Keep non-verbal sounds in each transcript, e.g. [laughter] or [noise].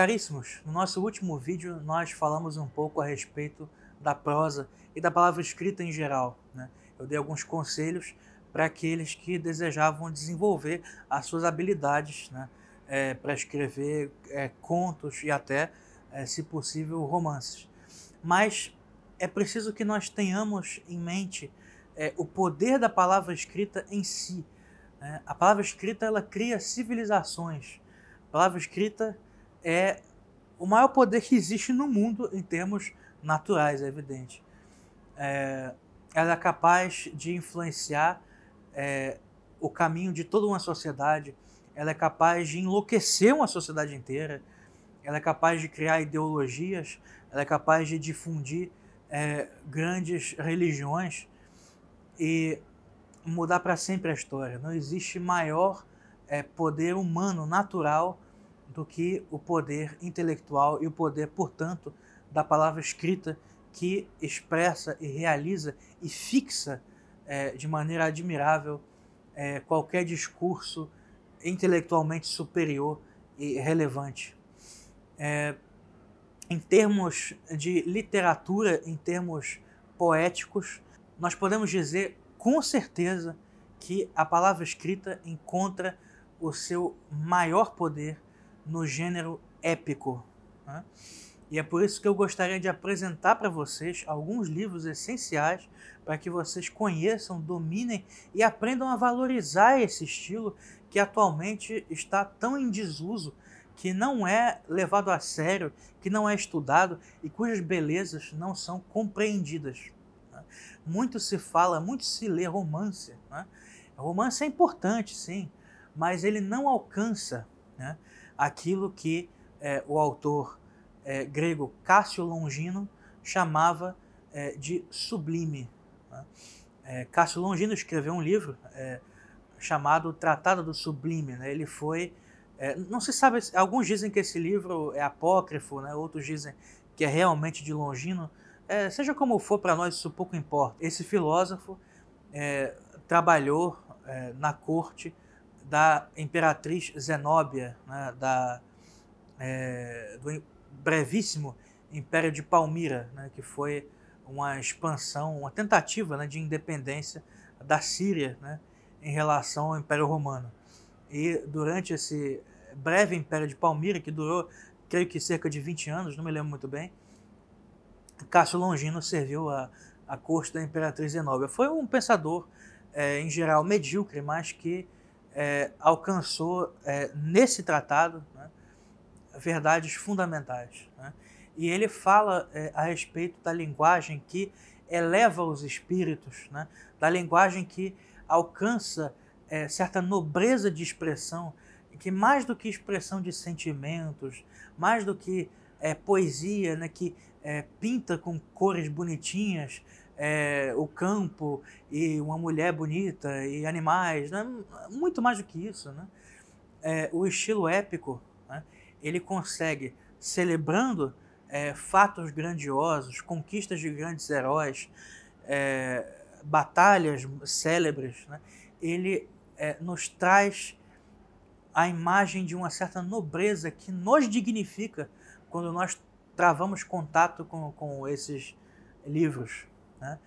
Caríssimos, no nosso último vídeo nós falamos um pouco a respeito da prosa e da palavra escrita em geral. Né? Eu dei alguns conselhos para aqueles que desejavam desenvolver as suas habilidades né? é, para escrever é, contos e até, é, se possível, romances. Mas é preciso que nós tenhamos em mente é, o poder da palavra escrita em si. Né? A palavra escrita ela cria civilizações. A palavra escrita é o maior poder que existe no mundo em termos naturais, é evidente. É, ela é capaz de influenciar é, o caminho de toda uma sociedade, ela é capaz de enlouquecer uma sociedade inteira, ela é capaz de criar ideologias, ela é capaz de difundir é, grandes religiões e mudar para sempre a história. Não existe maior é, poder humano natural do que o poder intelectual e o poder, portanto, da palavra escrita que expressa e realiza e fixa é, de maneira admirável é, qualquer discurso intelectualmente superior e relevante. É, em termos de literatura, em termos poéticos, nós podemos dizer com certeza que a palavra escrita encontra o seu maior poder no gênero épico. Né? E é por isso que eu gostaria de apresentar para vocês alguns livros essenciais para que vocês conheçam, dominem e aprendam a valorizar esse estilo que atualmente está tão em desuso, que não é levado a sério, que não é estudado e cujas belezas não são compreendidas. Né? Muito se fala, muito se lê romance. Né? Romance é importante, sim, mas ele não alcança. Né? aquilo que é, o autor é, grego Cássio Longino chamava é, de sublime. Né? Cássio Longino escreveu um livro chamado Tratado do Sublime. Né? Ele foi. não se sabe, alguns dizem que esse livro é apócrifo, né? outros dizem que é realmente de Longino. seja como for, para nós isso pouco importa. Esse filósofo trabalhou na corte da imperatriz Zenóbia, né, da, é, do brevíssimo Império de Palmira, né, que foi uma expansão, uma tentativa né, de independência da Síria né, em relação ao Império Romano. E durante esse breve Império de Palmira, que durou, creio que cerca de 20 anos, não me lembro muito bem, Cássio Longino serviu a, a corte da Imperatriz Zenóbia. Foi um pensador, é, em geral, medíocre, mas que é, alcançou é, nesse tratado né, verdades fundamentais. Né? E ele fala é, a respeito da linguagem que eleva os espíritos, né? da linguagem que alcança é, certa nobreza de expressão, que mais do que expressão de sentimentos, mais do que é, poesia, né, que é, pinta com cores bonitinhas, é, o campo e uma mulher bonita e animais, né? muito mais do que isso. Né? É, o estilo épico, né? ele consegue, celebrando é, fatos grandiosos, conquistas de grandes heróis, é, batalhas célebres, né? ele é, nos traz a imagem de uma certa nobreza que nos dignifica quando nós travamos contato com, com esses livros. Né?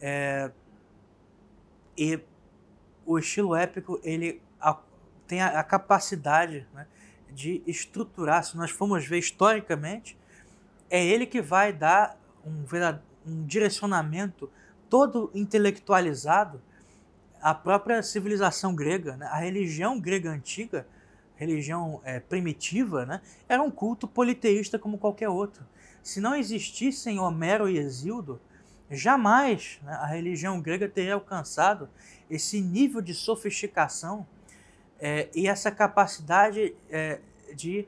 É, e o estilo épico ele a, tem a, a capacidade né, de estruturar. Se nós formos ver historicamente, é ele que vai dar um, um direcionamento todo intelectualizado à própria civilização grega. Né? A religião grega antiga, religião é, primitiva, né? era um culto politeísta como qualquer outro. Se não existissem Homero e Hesíodo Jamais né, a religião grega teria alcançado esse nível de sofisticação é, e essa capacidade é, de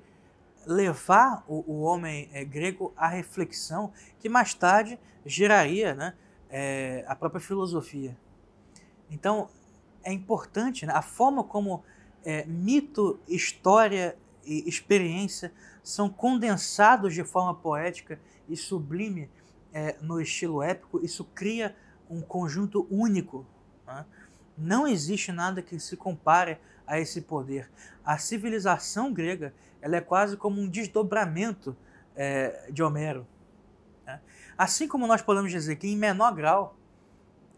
levar o, o homem é, grego à reflexão que mais tarde geraria né, é, a própria filosofia. Então é importante né, a forma como é, mito, história e experiência são condensados de forma poética e sublime é, no estilo épico, isso cria um conjunto único. Né? Não existe nada que se compare a esse poder. A civilização grega ela é quase como um desdobramento é, de Homero. Né? Assim como nós podemos dizer que, em menor grau,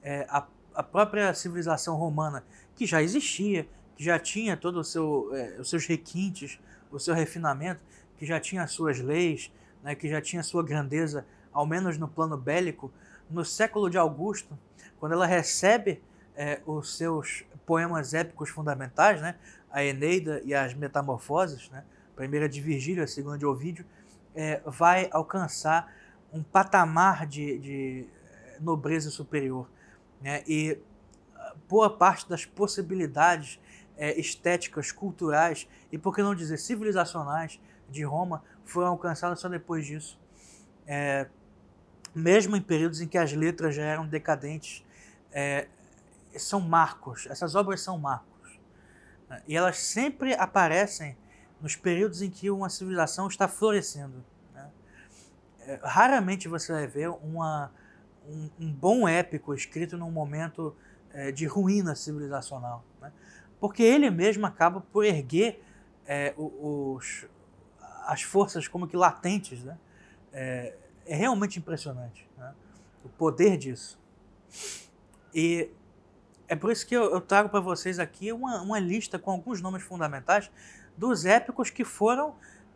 é, a, a, própria civilização romana, que já existia, que já tinha todos seu, é, os seus requintes, o seu refinamento, que já tinha as suas leis, né, que já tinha sua grandeza ao menos no plano bélico, no século de Augusto, quando ela recebe é, os seus poemas épicos fundamentais, né? a Eneida e as Metamorfoses, né? a primeira de Virgílio, a segunda de Ovídio, é, vai alcançar um patamar de, de é, nobreza superior. Né? E boa parte das possibilidades é, estéticas, culturais e, por que não dizer, civilizacionais de Roma foram alcançadas só depois disso. É, mesmo em períodos em que as letras já eram decadentes, é, são marcos, essas obras são marcos. Né? E elas sempre aparecem nos períodos em que uma civilização está florescendo. Né? É, raramente você vai ver uma, um, um, bom épico escrito num momento é, de ruína civilizacional. Né? Porque ele mesmo acaba por erguer é, os, as forças como que latentes, né? É, é realmente impressionante né? o poder disso. E é por isso que eu, eu trago para vocês aqui uma, uma, lista com alguns nomes fundamentais dos épicos que foram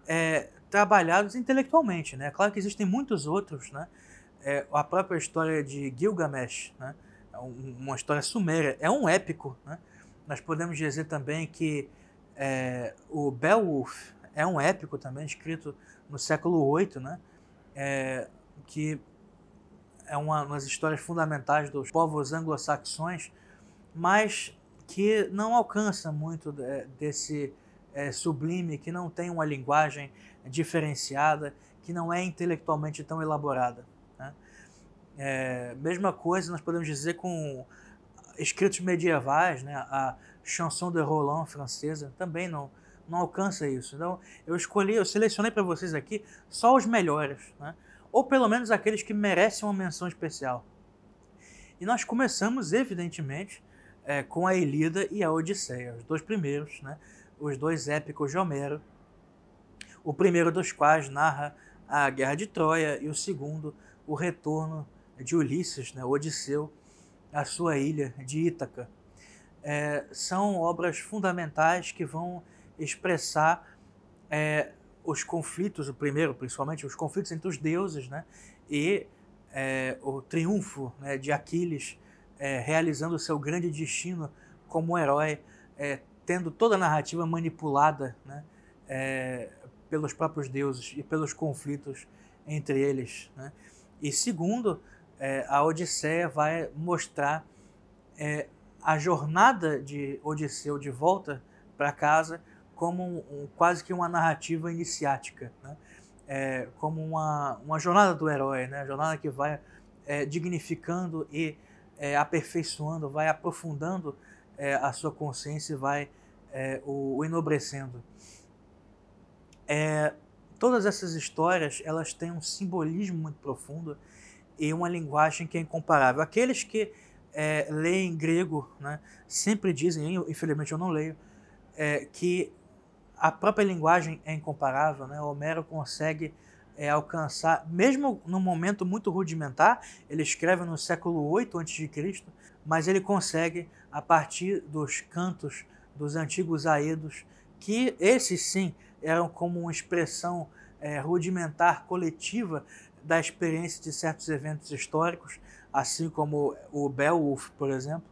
é, trabalhados intelectualmente. Né? Claro que existem muitos outros, né? É, a própria história de Gilgamesh, né? É uma história suméria, é um épico. Né? Nós podemos dizer também que é, o Beowulf é um épico também, escrito no século VIII, né? é, que é uma das histórias fundamentais dos povos anglo-saxões, mas que não alcança muito é, desse é, sublime, que não tem uma linguagem diferenciada, que não é intelectualmente tão elaborada. Né? É, mesma coisa nós podemos dizer com escritos medievais, né? a chanson de Roland francesa também não não alcança isso. Então, eu escolhi, eu selecionei para vocês aqui só os melhores, né? ou pelo menos aqueles que merecem uma menção especial. E nós começamos, evidentemente, é, com a Elida e a Odisseia, os dois primeiros, né? os dois épicos de Homero, o primeiro dos quais narra a Guerra de Troia e o segundo, o retorno de Ulisses, né? Odisseu, à sua ilha de Ítaca. É, são obras fundamentais que vão expressar é, os conflitos, o primeiro principalmente, os conflitos entre os deuses, né? E é, o triunfo né, de Aquiles é, realizando o seu grande destino como herói, é, tendo toda a narrativa manipulada, né? É, pelos próprios deuses e pelos conflitos entre eles, né? E segundo, é, a Odisseia vai mostrar a jornada de Odisseu de volta para casa como um, quase que uma narrativa iniciática, né? é, como uma, uma jornada do herói, né? A jornada que vai é, dignificando e é, aperfeiçoando, vai aprofundando é, a sua consciência e vai é, o, o, enobrecendo. É, todas essas histórias elas têm um simbolismo muito profundo e uma linguagem que é incomparável. Aqueles que é, leem grego, né, sempre dizem, infelizmente eu não leio, é, que a própria linguagem é incomparável, né? O Homero consegue é, alcançar, mesmo num momento muito rudimentar, ele escreve no século 8 a.C., mas ele consegue, a partir dos cantos dos antigos aedos, que esses sim eram como uma expressão é, rudimentar coletiva da experiência de certos eventos históricos, assim como o Beowulf, por exemplo,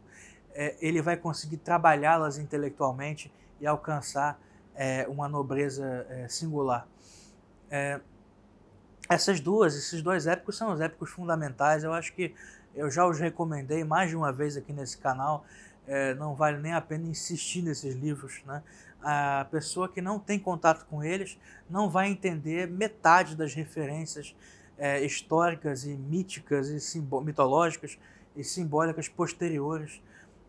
é, ele vai conseguir trabalhá-las intelectualmente e alcançar é, uma nobreza é, singular. É, essas duas, esses dois épicos são os épicos fundamentais. Eu acho que eu já os recomendei mais de uma vez aqui nesse canal. É, não vale nem a pena insistir nesses livros, né? A pessoa que não tem contato com eles não vai entender metade das referências é, históricas e míticas e mitológicas e simbólicas posteriores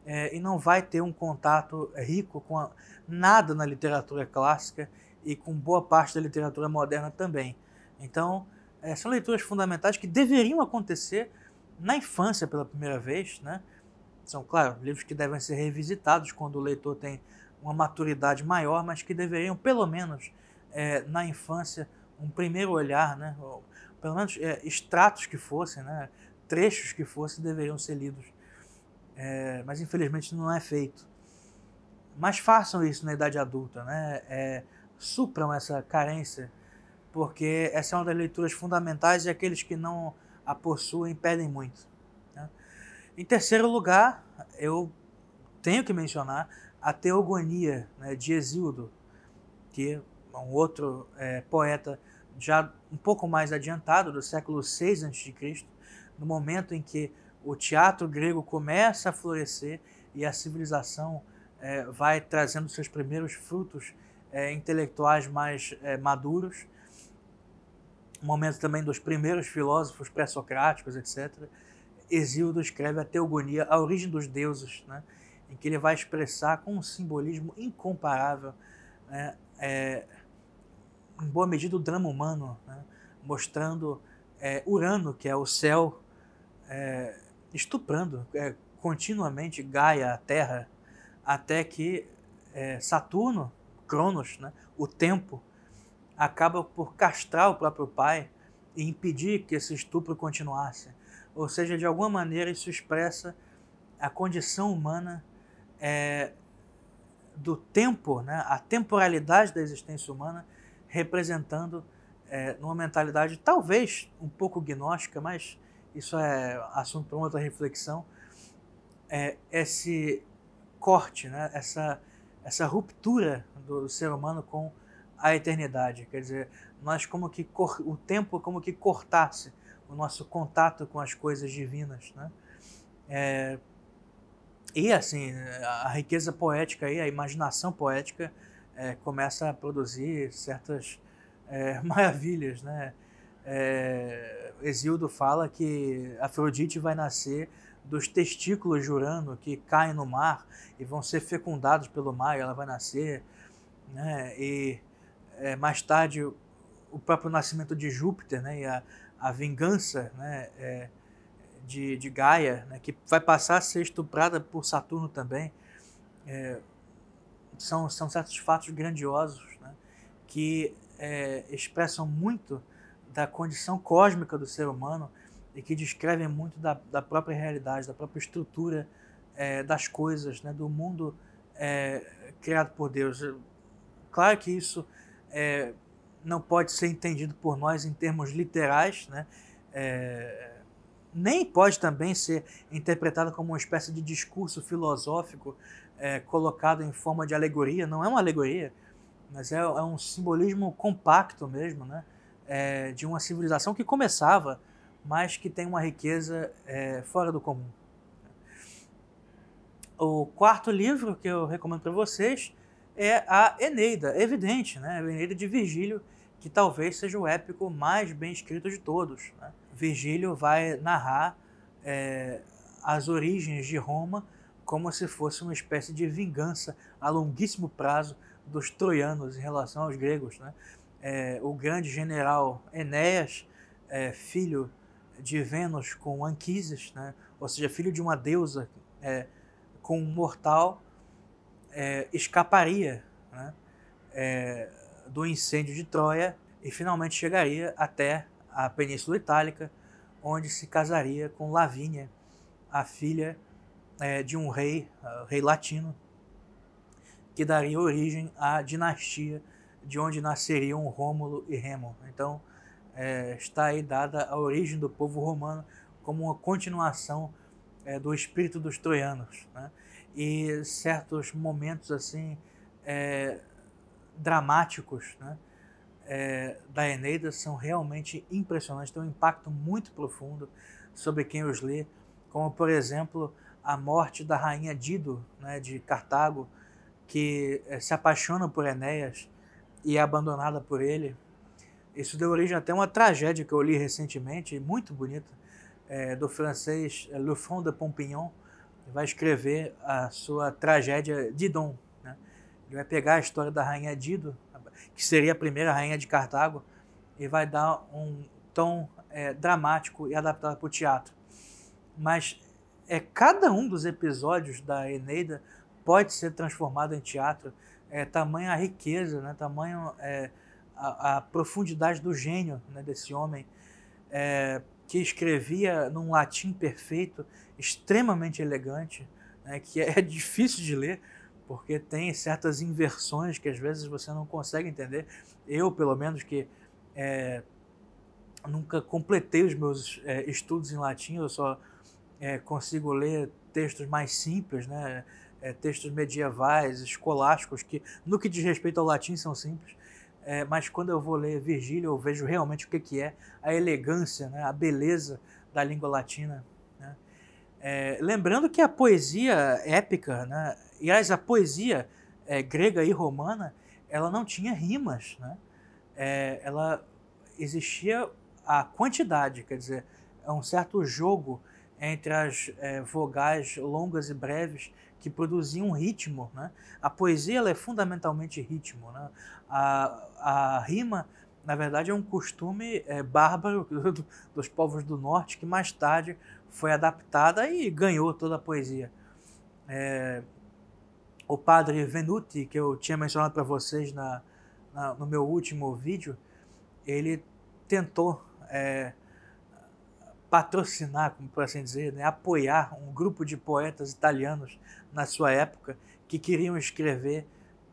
é, e não vai ter um contato é, rico com a, nada na literatura clássica e com boa parte da literatura moderna também. Então, é, são leituras fundamentais que deveriam acontecer na infância pela primeira vez, né? São, claro, livros que devem ser revisitados quando o leitor tem uma maturidade maior, mas que deveriam, pelo menos é, na infância, um primeiro olhar, né? Ou, pelo menos é, extratos que fossem, né? trechos que fossem, deveriam ser lidos é, mas infelizmente não é feito. Mas façam isso na idade adulta, né? É, supram essa carência, porque essa é uma das leituras fundamentais e aqueles que não a possuem perdem muito. Né? Em terceiro lugar, eu tenho que mencionar a Teogonia né, de Exildo, que é um outro é, poeta já um pouco mais adiantado, do século VI a.C., no momento em que o teatro grego começa a florescer e a civilização é, vai trazendo seus primeiros frutos é, intelectuais mais é, maduros. momento também dos primeiros filósofos pré-socráticos, etc. Exíodo escreve a Teogonia, a origem dos deuses, né? em que ele vai expressar com um simbolismo incomparável, né? É, em boa medida, o drama humano, né? mostrando é, Urano, que é o céu é, estuprando é, continuamente Gaia, a Terra, até que é, Saturno, Cronos, né, o tempo, acaba por castrar o próprio pai e impedir que esse estupro continuasse. Ou seja, de alguma maneira isso expressa a condição humana é, do tempo, né, a temporalidade da existência humana, representando é, numa mentalidade talvez um pouco gnóstica, mas isso é assunto para outra reflexão, é esse corte, né? essa, essa ruptura do ser humano com a eternidade. Quer dizer, nós como que o tempo como que cortasse o nosso contato com as coisas divinas, né? É, e assim a riqueza poética aí, a imaginação poética é, começa a produzir certas é, [laughs] maravilhas, né? é, Exildo fala que Afrodite vai nascer dos testículos de Urano que caem no mar e vão ser fecundados pelo mar, e ela vai nascer. Né? E é, mais tarde, o próprio nascimento de Júpiter né? e a, a vingança né? É, de, de Gaia, né? que vai passar a ser estuprada por Saturno também. É, são, são certos fatos grandiosos né? que é, expressam muito da condição cósmica do ser humano e que descrevem muito da, da própria realidade, da própria estrutura é, das coisas, né, do mundo é, criado por Deus. Claro que isso é, não pode ser entendido por nós em termos literais, né? É, nem pode também ser interpretado como uma espécie de discurso filosófico é, colocado em forma de alegoria. Não é uma alegoria, mas é, é um simbolismo compacto mesmo, né? é, de uma civilização que começava, mas que tem uma riqueza é, fora do comum. O quarto livro que eu recomendo para vocês é a Eneida, evidente, né? A Eneida de Virgílio, que talvez seja o épico mais bem escrito de todos. Né? Virgílio vai narrar é, as origens de Roma como se fosse uma espécie de vingança a longuíssimo prazo dos troianos em relação aos gregos. Né? é, o grande general Enéas, é, filho de Vênus com Anquises, né? ou seja, filho de uma deusa é, com um mortal, é, escaparia né? É, do incêndio de Troia e finalmente chegaria até a Península Itálica, onde se casaria com Lavínia, a filha é, de um rei, rei latino, que daria origem à dinastia de onde nasceriam Rômulo e Remo. Então, é, está aí dada a origem do povo romano como uma continuação é, do espírito dos troianos. Né? E certos momentos assim é, dramáticos né? É, da Eneida são realmente impressionantes, têm um impacto muito profundo sobre quem os lê, como por exemplo a morte da rainha Dido né, de Cartago, que é, se apaixona por Enéas e é abandonada por ele. Isso deu origem até a uma tragédia que eu li recentemente, muito bonita, é, do francês é, Le Fond de Pompignon, que vai escrever a sua tragédia Didon. Né? Ele vai pegar a história da rainha Dido, que seria a primeira rainha de Cartago, e vai dar um tom é, dramático e adaptado para o teatro. Mas é cada um dos episódios da Eneida pode ser transformado em teatro é, tamanha riqueza, né? tamanho é, a, a, profundidade do gênio né? desse homem, é, que escrevia num latim perfeito, extremamente elegante, né? que é [laughs] difícil de ler, porque tem certas inversões que às vezes você não consegue entender. Eu, pelo menos, que é, nunca completei os meus é, estudos em latim, eu só é, consigo ler textos mais simples, né? é, textos medievais, escolásticos, que no que diz respeito ao latim são simples, é, mas quando eu vou ler Virgílio eu vejo realmente o que, que é a elegância, né, a beleza da língua latina. Né? É, lembrando que a poesia épica, né, e a poesia é, grega e romana, ela não tinha rimas, né? É, ela existia a quantidade, quer dizer, é um certo jogo entre as é, vogais longas e breves que produziam um ritmo. Né? A poesia ela é fundamentalmente ritmo. Né? A, a rima, na verdade, é um costume é, bárbaro [laughs] do, dos povos do norte que mais tarde foi adaptada e ganhou toda a poesia. É, o padre Venuti, que eu tinha mencionado para vocês na, na, no meu último vídeo, ele tentou é, patrocinar, como por assim dizer, né, apoiar um grupo de poetas italianos na sua época que queriam escrever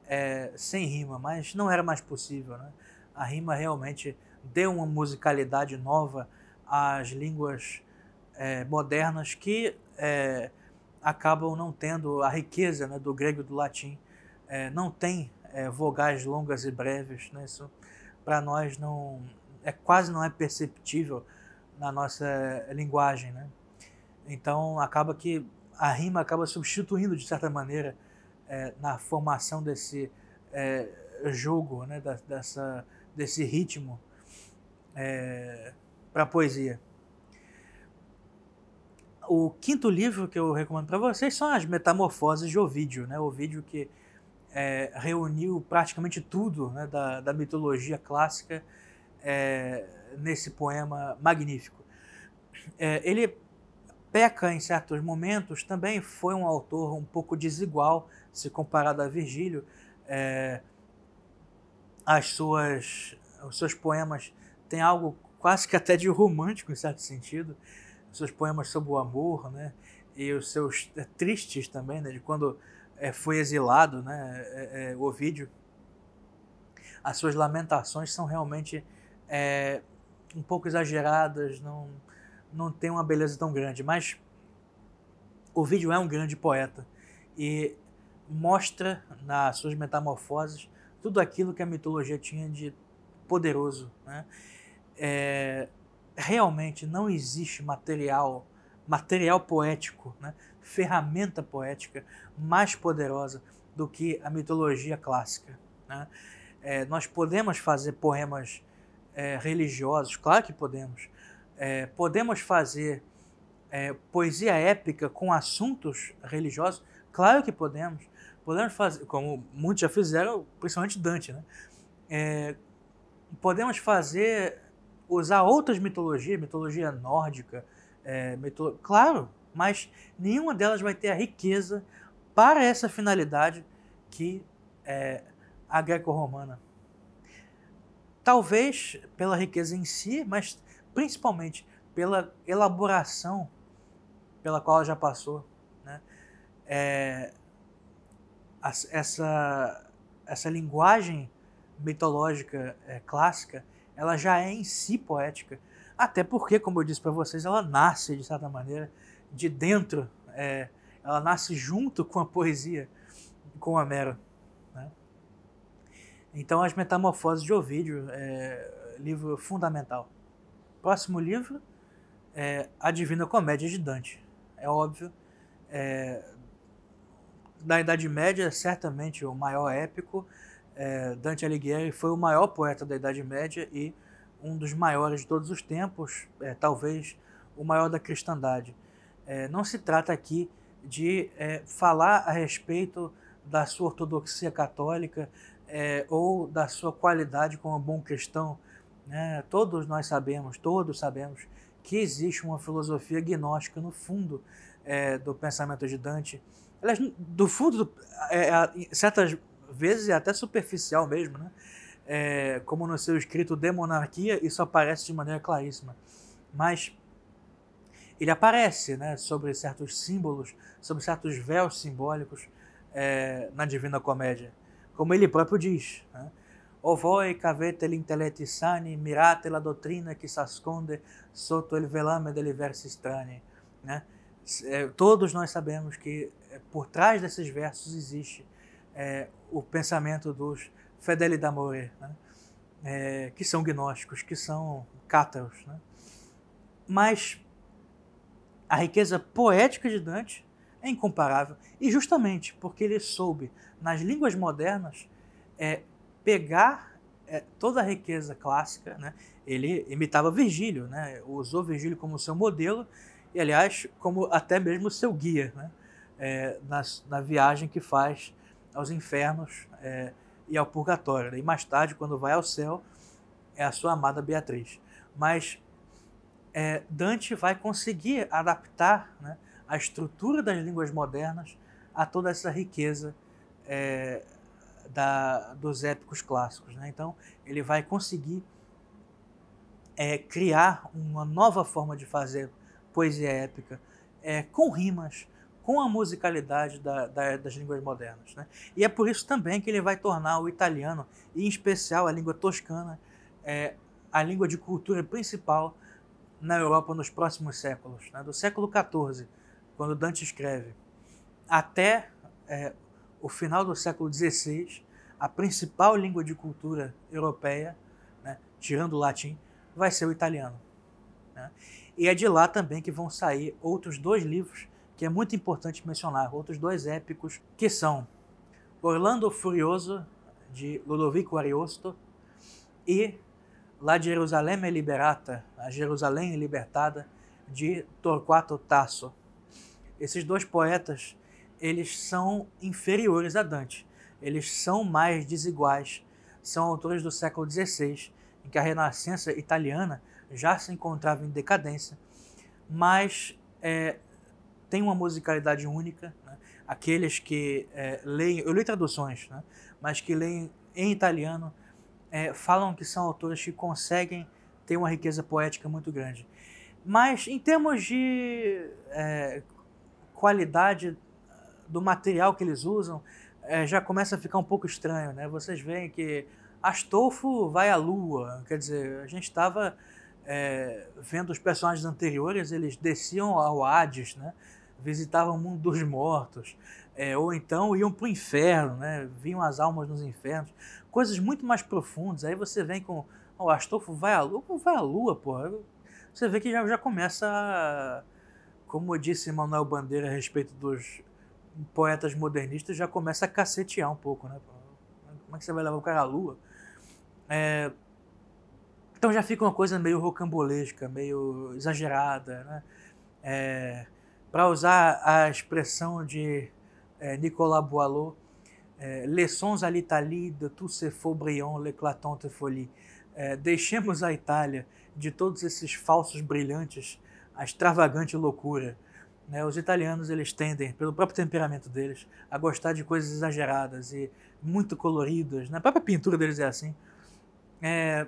é, sem rima, mas não era mais possível. Né? A rima realmente deu uma musicalidade nova às línguas é, modernas que é, acabam não tendo a riqueza né, do grego e do latim, é, não tem é, vogais longas e breves. Né? Isso para nós não é quase não é perceptível na nossa linguagem, né? Então acaba que a rima acaba substituindo de certa maneira é, na formação desse é, jogo, né? Da, dessa desse ritmo é, para poesia. O quinto livro que eu recomendo para vocês são as Metamorfoses de Ovídio, né? Ovídio que é, reuniu praticamente tudo né, da, da mitologia clássica é, nesse poema magnífico. É, ele peca em certos momentos, também foi um autor um pouco desigual, se comparado a Virgílio. É, as suas, os seus poemas têm algo quase que até de romântico, em certo sentido. Os seus poemas sobre o amor, né? e os seus é, tristes também, né? de quando é, foi exilado né? é, é, Ovídio. As suas lamentações são realmente é, um pouco exageradas, não, não tem uma beleza tão grande. Mas o vídeo é um grande poeta e mostra nas suas metamorfoses tudo aquilo que a mitologia tinha de poderoso. Né? É, realmente não existe material, material poético, né? ferramenta poética mais poderosa do que a mitologia clássica. Né? É, nós podemos fazer poemas é, religiosos, claro que podemos. É, podemos fazer é, poesia épica com assuntos religiosos, claro que podemos. Podemos fazer, como muitos já fizeram, principalmente Dante, né? É, podemos fazer, usar outras mitologias, mitologia nórdica, é, mito, claro, mas nenhuma delas vai ter a riqueza para essa finalidade que é a greco-romana Talvez pela riqueza em si, mas principalmente pela elaboração pela qual ela já passou. Né? É, essa, essa linguagem mitológica é, clássica, ela já é em si poética. Até porque, como eu disse para vocês, ela nasce, de certa maneira, de dentro. É, ela nasce junto com a poesia, com Homero. Então, As Metamorfoses de Ovídio é livro fundamental. Próximo livro é A Divina Comédia de Dante. É óbvio, é, da Idade Média, certamente o maior épico. É, Dante Alighieri foi o maior poeta da Idade Média e um dos maiores de todos os tempos, é, talvez o maior da cristandade. É, não se trata aqui de é, falar a respeito da sua ortodoxia católica, é, ou da sua qualidade como bom cristão. Né? Todos nós sabemos, todos sabemos que existe uma filosofia gnóstica no fundo é, do pensamento de Dante. Aliás, do fundo, do, é, é, certas vezes é até superficial mesmo, né? É, como no seu escrito De Monarquia, isso aparece de maneira claríssima. Mas ele aparece né, sobre certos símbolos, sobre certos véus simbólicos é, na Divina Comédia como ele próprio diz. Né? O voi cavete l'intelletti sani, mirate la dottrina que s'asconde sotto il velame delle versi strani. Né? É, todos nós sabemos que é, por trás desses versos existe é, o pensamento dos fedeli d'amore, né? é, que são gnósticos, que são cátaros. Né? Mas a riqueza poética de Dante é incomparável. E justamente porque ele soube, nas línguas modernas, é, pegar é, toda a riqueza clássica, né? ele imitava Virgílio, né? usou Virgílio como seu modelo e, aliás, como até mesmo seu guia né? É, na, na, viagem que faz aos infernos é, e ao purgatório. Né? E mais tarde, quando vai ao céu, é a sua amada Beatriz. Mas é, Dante vai conseguir adaptar né, a estrutura das línguas modernas a toda essa riqueza é, da, dos épicos clássicos. Né? Então, ele vai conseguir é, criar uma nova forma de fazer poesia épica é, com rimas, com a musicalidade da, da, das línguas modernas. Né? E é por isso também que ele vai tornar o italiano, e em especial a língua toscana, é, a língua de cultura principal na Europa nos próximos séculos, né? do século XIV quando Dante escreve, até é, o final do século XVI, a principal língua de cultura europeia, né, tirando o latim, vai ser o italiano. Né? E é de lá também que vão sair outros dois livros que é muito importante mencionar, outros dois épicos, que são Orlando Furioso, de Ludovico Ariosto, e La Jerusalém Liberata, a Jerusalém Libertada, de Torquato Tasso. Esses dois poetas, eles são inferiores a Dante. Eles são mais desiguais. São autores do século XVI, em que a Renascença italiana já se encontrava em decadência, mas é, tem uma musicalidade única. Né? Aqueles que é, leem, eu li traduções, né? mas que leem em italiano, é, falam que são autores que conseguem ter uma riqueza poética muito grande. Mas em termos de é, qualidade eh, do material que eles usam é, já começa a ficar um pouco estranho, né? Vocês veem que Astolfo vai à Lua, quer dizer, a gente estava é, eh, vendo os personagens anteriores, eles desciam ao Hades, né? Visitavam o mundo dos mortos, é, ou então iam para o inferno, né? Viam as almas nos infernos, coisas muito mais profundas. Aí você vem com o Astolfo vai à Lua, vai à Lua, porra. Você vê que já, já começa a como disse Manuel Bandeira a respeito dos poetas modernistas, já começa a cacetear um pouco, né? Como é que você vai levar o cara à lua? É... Então já fica uma coisa meio rocambolesca, meio exagerada, né? É... Para usar a expressão de é, Nicolas Boileau, é, Les sons à l'Italie de tous ces faux brillants, l'éclatante folie. É, deixemos a Itália de todos esses falsos brilhantes a extravagante loucura. Né? Os italianos eles tendem, pelo próprio temperamento deles, a gostar de coisas exageradas e muito coloridas. Na né? própria pintura deles é assim. É...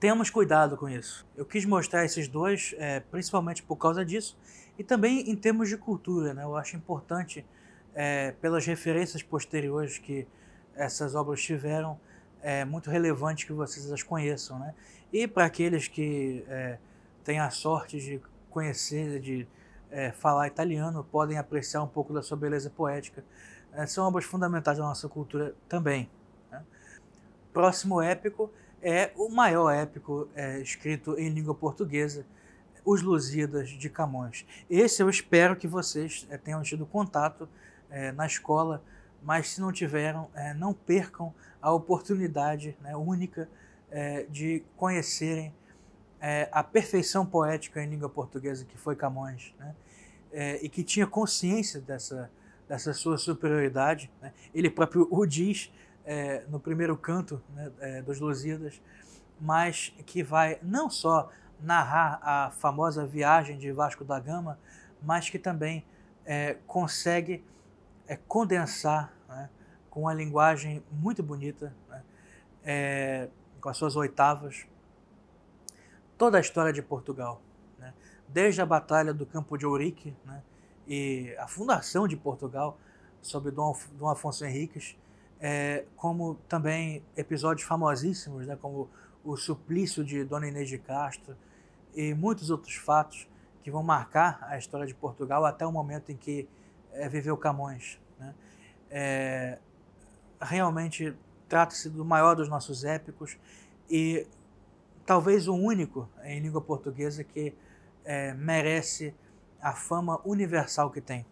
Temos cuidado com isso. Eu quis mostrar esses dois, é, principalmente por causa disso, e também em termos de cultura. Né? Eu acho importante, é, pelas referências posteriores que essas obras tiveram, é muito relevante que vocês as conheçam. Né? E para aqueles que é, têm a sorte de conhecer, de é, falar italiano, podem apreciar um pouco da sua beleza poética. É, são obras fundamentais da nossa cultura também. Né? Próximo épico é o maior épico é, escrito em língua portuguesa, Os Lusíadas de Camões. Esse eu espero que vocês é, tenham tido contato é, na escola, mas se não tiveram, é, não percam a oportunidade né, única de conhecerem é, a perfeição poética em língua portuguesa que foi Camões, né? É, e que tinha consciência dessa, dessa sua superioridade. Né? Ele próprio o diz é, no primeiro canto né, é, dos Lusíadas, mas que vai não só narrar a famosa viagem de Vasco da Gama, mas que também é, consegue é, condensar né, com uma linguagem muito bonita, né, com as suas oitavas, toda a história de Portugal, né? desde a Batalha do Campo de Ourique né? e a fundação de Portugal sob Dom, Dom Afonso Henriques, é, como também episódios famosíssimos, né? como o suplício de Dona Inês de Castro e muitos outros fatos que vão marcar a história de Portugal até o momento em que é, viveu Camões. Né? É, realmente trata-se do maior dos nossos épicos e talvez o único em língua portuguesa que é, merece a fama universal que tem.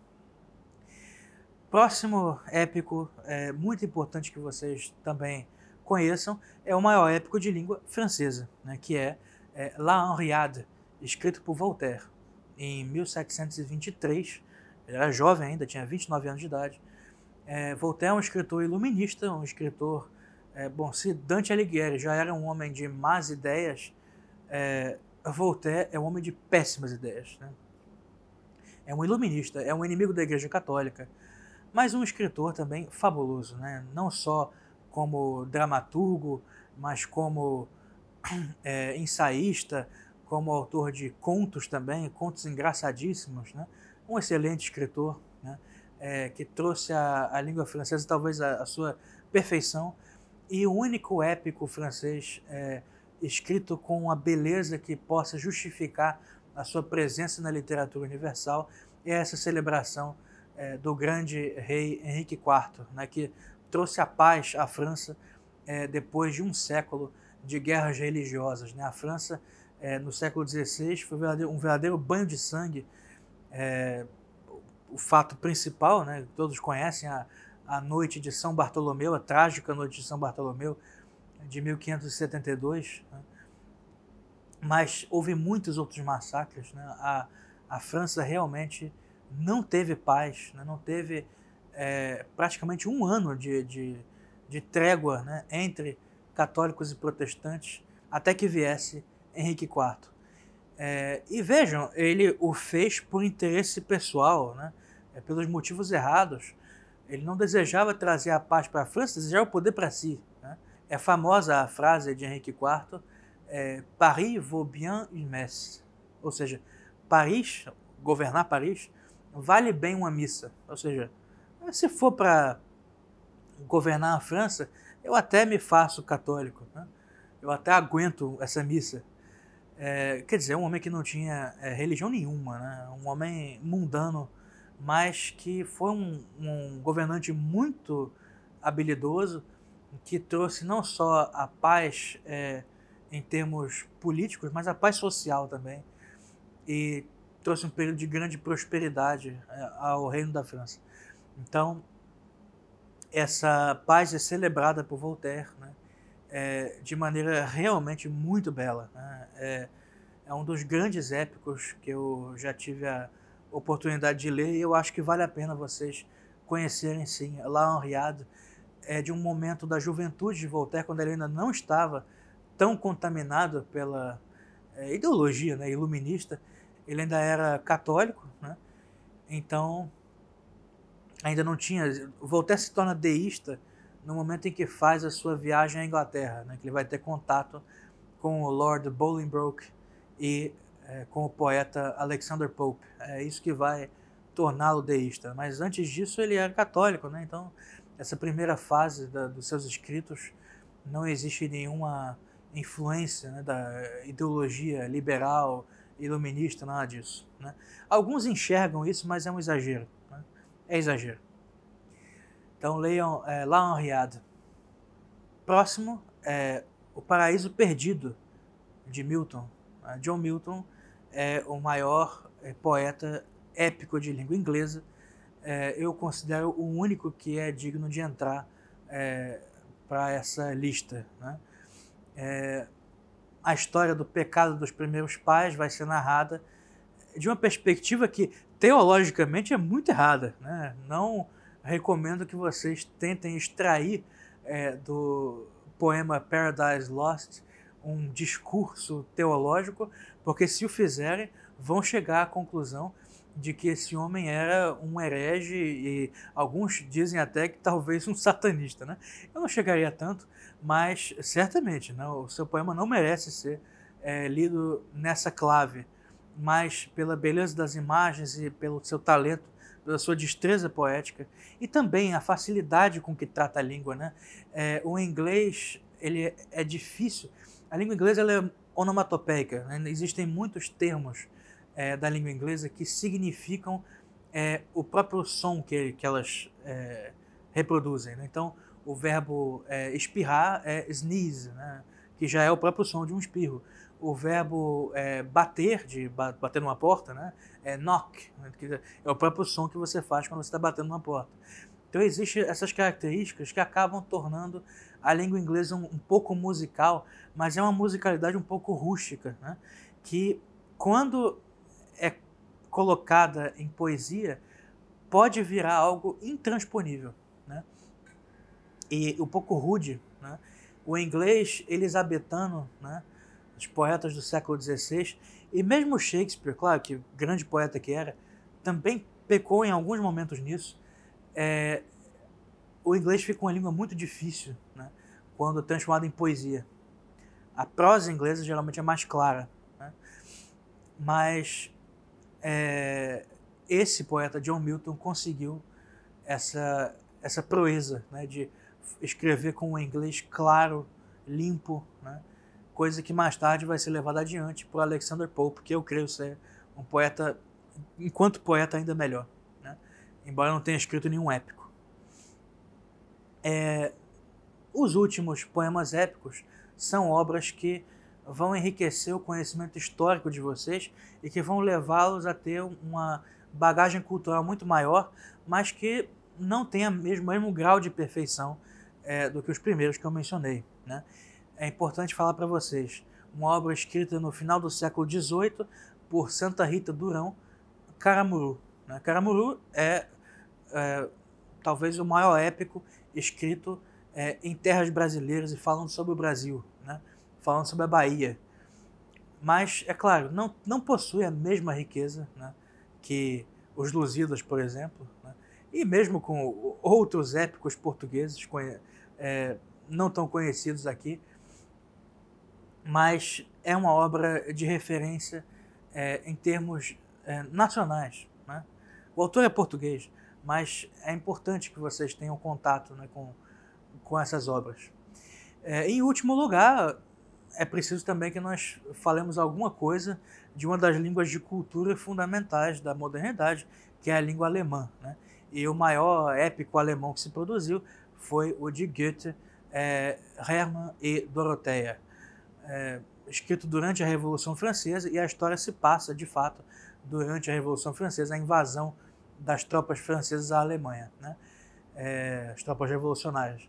Próximo épico, é, muito importante que vocês também conheçam, é o maior épico de língua francesa, né, que é, é La Henriade, escrito por Voltaire em 1723. Ele era jovem ainda, tinha 29 anos de idade. É, Voltaire é um escritor iluminista, um escritor é, bom, se Dante Alighieri já era um homem de más ideias, é, Voltaire é um homem de péssimas ideias. Né? É um iluminista, é um inimigo da Igreja Católica, mas um escritor também fabuloso, né? não só como dramaturgo, mas como é, ensaísta, como autor de contos também, contos engraçadíssimos. Né? Um excelente escritor né? É, que trouxe a, a língua francesa, talvez a, a sua perfeição e o único épico francês é, escrito com uma beleza que possa justificar a sua presença na literatura universal é essa celebração é, do grande rei Henrique IV, né, que trouxe a paz à França é, depois de um século de guerras religiosas. Né? A França, é, no século XVI, foi um verdadeiro, um verdadeiro banho de sangue. É, o fato principal, né, todos conhecem a, a noite de São Bartolomeu, a trágica noite de São Bartolomeu de 1572. Né? Mas houve muitos outros massacres. Né? A, a França realmente não teve paz, né? não teve é, praticamente um ano de, de, de trégua né? entre católicos e protestantes até que viesse Henrique IV. É, e vejam, ele o fez por interesse pessoal, né? É, pelos motivos errados ele não desejava trazer a paz para a França, desejava o poder para si. Né? É famosa a frase de Henrique IV, é, Paris vaut bien une messe. Ou seja, Paris, governar Paris, vale bem uma missa. Ou seja, se for para governar a França, eu até me faço católico. Né? Eu até aguento essa missa. É, quer dizer, um homem que não tinha é, religião nenhuma, né? um homem mundano mas que foi um, um governante muito habilidoso, que trouxe não só a paz é, em termos políticos, mas a paz social também. E trouxe um período de grande prosperidade é, ao Reino da França. Então, essa paz é celebrada por Voltaire né? é, de maneira realmente muito bela. Né? É, é um dos grandes épicos que eu já tive a oportunidade de ler e eu acho que vale a pena vocês conhecerem sim. La Henriade é de um momento da juventude de Voltaire, quando ele ainda não estava tão contaminado pela é, ideologia né, iluminista, ele ainda era católico, né? então ainda não tinha. Voltaire se torna deísta no momento em que faz a sua viagem à Inglaterra, né? que ele vai ter contato com o Lord Bolingbroke e é, com o poeta Alexander Pope. É isso que vai torná-lo deísta. Mas antes disso, ele era católico, né? então essa primeira fase da, dos seus escritos não existe nenhuma influência né, da ideologia liberal, iluminista, nada disso. Né? Alguns enxergam isso, mas é um exagero. Né? É exagero. Então leiam é, La Henriade. Próximo é O Paraíso Perdido, de Milton. Né? John Milton é o maior é, poeta épico de língua inglesa. É, eu considero o único que é digno de entrar é, para essa lista. Né? É, a história do pecado dos primeiros pais vai ser narrada de uma perspectiva que teologicamente é muito errada. Né? Não recomendo que vocês tentem extrair é, do poema Paradise Lost um discurso teológico, porque se o fizerem, vão chegar à conclusão de que esse homem era um herege e alguns dizem até que talvez um satanista, né? Eu não chegaria a tanto, mas certamente, né, o seu poema não merece ser é, lido nessa clave, mas pela beleza das imagens e pelo seu talento, pela sua destreza poética e também a facilidade com que trata a língua, né? É, o inglês ele é difícil a língua inglesa é onomatopeica. Né? Existem muitos termos é, da língua inglesa que significam é, o próprio som que, que elas é, reproduzem. Né? Então, o verbo é, espirrar é sneeze, né? que já é o próprio som de um espirro. O verbo é, bater, de bater numa porta, né? é knock, né? que é o próprio som que você faz quando você está batendo numa porta. Então, existem essas características que acabam tornando a língua inglesa um, um pouco musical, mas é uma musicalidade um pouco rústica, né? que quando é colocada em poesia pode virar algo intransponível, né? E um pouco rude, né? O inglês elisabetano, né? Os poetas do século XVI e mesmo Shakespeare, claro que grande poeta que era, também pecou em alguns momentos nisso. É, o inglês fica uma língua muito difícil, né? quando transformada em poesia. A prosa inglesa geralmente é mais clara, né? mas é, esse poeta John Milton conseguiu essa essa proeza né, de escrever com um inglês claro, limpo, né, coisa que mais tarde vai ser levada adiante por Alexander Pope, que eu creio ser um poeta, enquanto poeta, ainda melhor, né, embora não tenha escrito nenhum épico. É, os últimos poemas épicos são obras que vão enriquecer o conhecimento histórico de vocês e que vão levá-los a ter uma bagagem cultural muito maior, mas que não tem o mesmo, mesmo grau de perfeição é, do que os primeiros que eu mencionei. Né? É importante falar para vocês, uma obra escrita no final do século XVIII por Santa Rita Durão, Caramuru. Né? Caramuru é, é talvez o maior épico escrito é, em terras brasileiras e falando sobre o Brasil, né? falando sobre a Bahia. Mas, é claro, não, não possui a mesma riqueza né? que os Lusíadas, por exemplo, né? e mesmo com outros épicos portugueses é, não tão conhecidos aqui, mas é uma obra de referência é, em termos é, nacionais. Né? O autor é português, mas é importante que vocês tenham contato né, com com essas obras. É, em último lugar, é preciso também que nós falemos alguma coisa de uma das línguas de cultura fundamentais da modernidade, que é a língua alemã. Né? E o maior épico alemão que se produziu foi o de Goethe, é, Hermann e Dorothea, é, escrito durante a Revolução Francesa, e a história se passa, de fato, durante a Revolução Francesa, a invasão das tropas francesas à Alemanha, né? É, as tropas revolucionárias.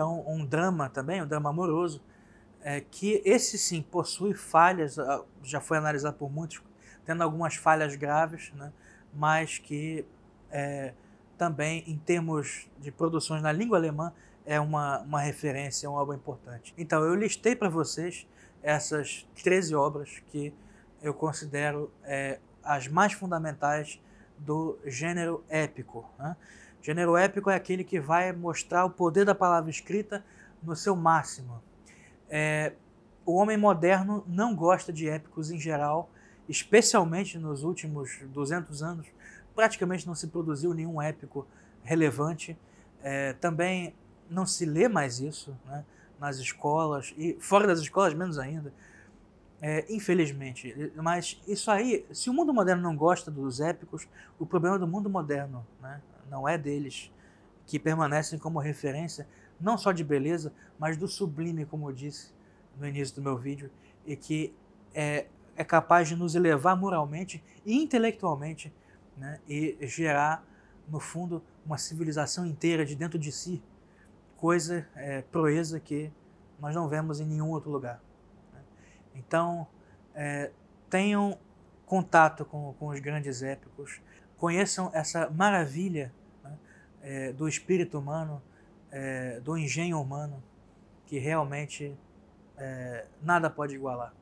Então, um drama também, um drama amoroso, é, que esse sim possui falhas, ah, já foi analisado por muitos, tendo algumas falhas graves, né? mas que é, também, em termos de produções na língua alemã, é uma, uma referência, é uma obra importante. Então, eu listei para vocês essas 13 obras que eu considero é, as mais fundamentais do gênero épico. Né? Gênero épico é aquele que vai mostrar o poder da palavra escrita no seu máximo. É, o homem moderno não gosta de épicos em geral, especialmente nos últimos 200 anos. Praticamente não se produziu nenhum épico relevante. É, também não se lê mais isso né, nas escolas e fora das escolas, menos ainda. É, infelizmente. Mas isso aí, se o mundo moderno não gosta dos épicos, o problema é do mundo moderno. Né? não é deles, que permanecem como referência não só de beleza, mas do sublime, como eu disse no início do meu vídeo, e que é, é capaz de nos elevar moralmente e intelectualmente né, e gerar, no fundo, uma civilização inteira de dentro de si, coisa é, proeza que nós não vemos em nenhum outro lugar. Né. Então, é, tenham contato com, com os grandes épicos, conheçam essa maravilha é, do espírito humano, é, do engenho humano, que realmente é, nada pode igualar.